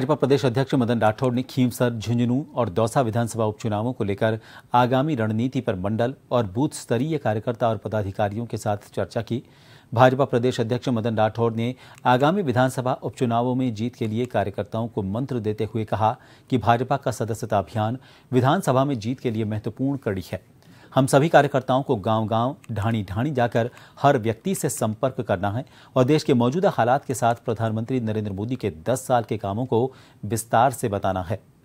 भाजपा प्रदेश अध्यक्ष मदन राठौड़ ने खींवसर झुंझुनू और दौसा विधानसभा उपचुनावों को लेकर आगामी रणनीति पर मंडल और बूथ स्तरीय कार्यकर्ता और पदाधिकारियों के साथ चर्चा की भाजपा प्रदेश अध्यक्ष मदन राठौड़ ने आगामी विधानसभा उपचुनावों में जीत के लिए कार्यकर्ताओं को मंत्र देते हुए कहा कि भाजपा का सदस्यता अभियान विधानसभा में जीत के लिए महत्वपूर्ण कड़ी है हम सभी कार्यकर्ताओं को गांव-गांव, ढाणी-ढाणी जाकर हर व्यक्ति से संपर्क करना है और देश के मौजूदा हालात के साथ प्रधानमंत्री नरेंद्र मोदी के 10 साल के कामों को विस्तार से बताना है